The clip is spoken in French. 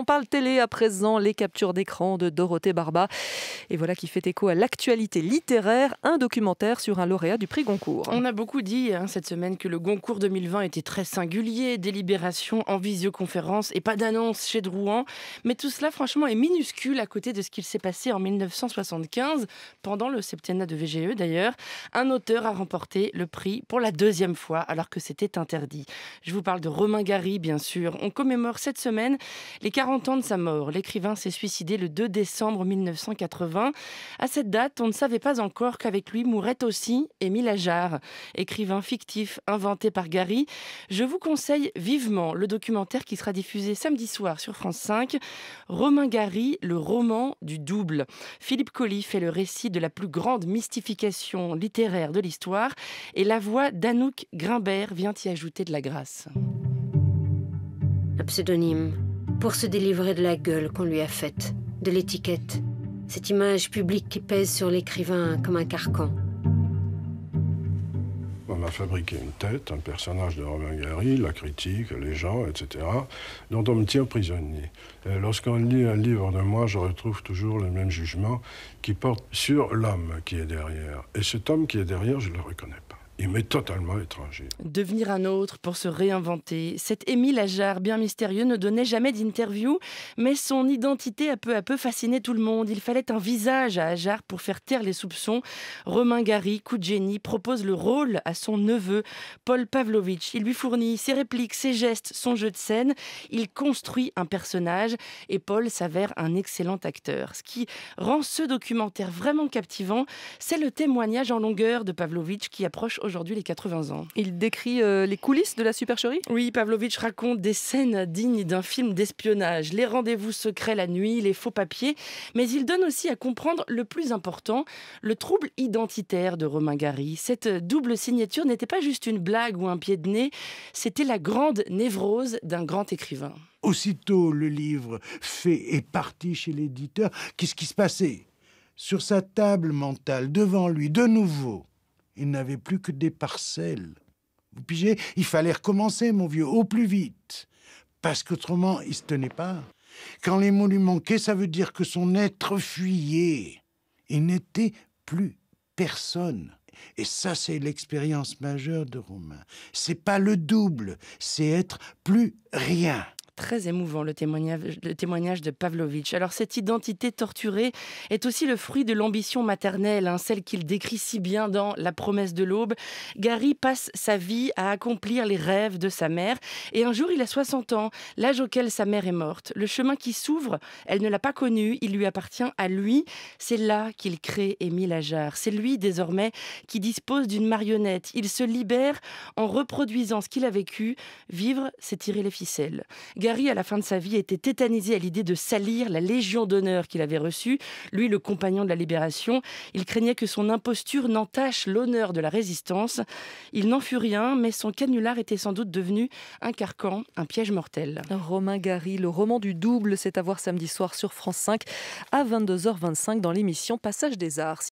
On parle télé à présent, les captures d'écran de Dorothée Barba. Et voilà qui fait écho à l'actualité littéraire, un documentaire sur un lauréat du prix Goncourt. On a beaucoup dit hein, cette semaine que le Goncourt 2020 était très singulier, délibération en visioconférence et pas d'annonce chez Drouan. Mais tout cela, franchement, est minuscule à côté de ce qu'il s'est passé en 1975, pendant le septennat de VGE d'ailleurs. Un auteur a remporté le prix pour la deuxième fois, alors que c'était interdit. Je vous parle de Romain Gary, bien sûr. On commémore cette semaine les 40 ans de sa mort, l'écrivain s'est suicidé le 2 décembre 1980. À cette date, on ne savait pas encore qu'avec lui mourait aussi Émile Ajar, écrivain fictif inventé par Gary. Je vous conseille vivement le documentaire qui sera diffusé samedi soir sur France 5, Romain Gary, le roman du double. Philippe Colli fait le récit de la plus grande mystification littéraire de l'histoire et la voix d'Anouk Grimbert vient y ajouter de la grâce. pseudonyme pour se délivrer de la gueule qu'on lui a faite, de l'étiquette, cette image publique qui pèse sur l'écrivain comme un carcan. On a fabriqué une tête, un personnage de Robin Gary, la critique, les gens, etc., dont on me tient prisonnier. Lorsqu'on lit un livre de moi, je retrouve toujours le même jugement qui porte sur l'homme qui est derrière. Et cet homme qui est derrière, je ne le reconnais pas il totalement étranger. Devenir un autre pour se réinventer. Cet Émile Ajar, bien mystérieux, ne donnait jamais d'interview, mais son identité a peu à peu fasciné tout le monde. Il fallait un visage à Ajar pour faire taire les soupçons. Romain Gary, coup de génie, propose le rôle à son neveu, Paul Pavlovitch. Il lui fournit ses répliques, ses gestes, son jeu de scène. Il construit un personnage et Paul s'avère un excellent acteur. Ce qui rend ce documentaire vraiment captivant, c'est le témoignage en longueur de Pavlovitch qui approche aujourd'hui aujourd'hui les 80 ans. Il décrit euh, les coulisses de la supercherie Oui, Pavlovitch raconte des scènes dignes d'un film d'espionnage, les rendez-vous secrets la nuit, les faux papiers, mais il donne aussi à comprendre le plus important, le trouble identitaire de Romain Gary. Cette double signature n'était pas juste une blague ou un pied de nez, c'était la grande névrose d'un grand écrivain. Aussitôt le livre fait et parti chez l'éditeur, qu'est-ce qui se passait Sur sa table mentale, devant lui, de nouveau, il n'avait plus que des parcelles. Vous pigez Il fallait recommencer, mon vieux, au plus vite. Parce qu'autrement, il se tenait pas. Quand les mots lui manquaient, ça veut dire que son être fuyait. Il n'était plus personne. Et ça, c'est l'expérience majeure de Romain. C'est pas le double, c'est être plus rien très émouvant le témoignage, de Pavlovitch. Alors cette identité torturée est aussi le fruit de l'ambition maternelle, hein, celle qu'il décrit si bien dans La promesse de l'aube. Gary passe sa vie à accomplir les rêves de sa mère et un jour il a 60 ans, l'âge auquel sa mère est morte. Le chemin qui s'ouvre, elle ne l'a pas connu, il lui appartient à lui. C'est là qu'il crée Émile Ajar. C'est lui désormais qui dispose d'une marionnette. Il se libère en reproduisant ce qu'il a vécu. Vivre, c'est tirer les ficelles. Gary, à la fin de sa vie, était tétanisé à l'idée de salir la Légion d'honneur qu'il avait reçue. Lui, le compagnon de la Libération, il craignait que son imposture n'entache l'honneur de la résistance. Il n'en fut rien, mais son canular était sans doute devenu un carcan, un piège mortel. Romain Gary, le roman du double, c'est à voir samedi soir sur France 5 à 22h25 dans l'émission Passage des Arts.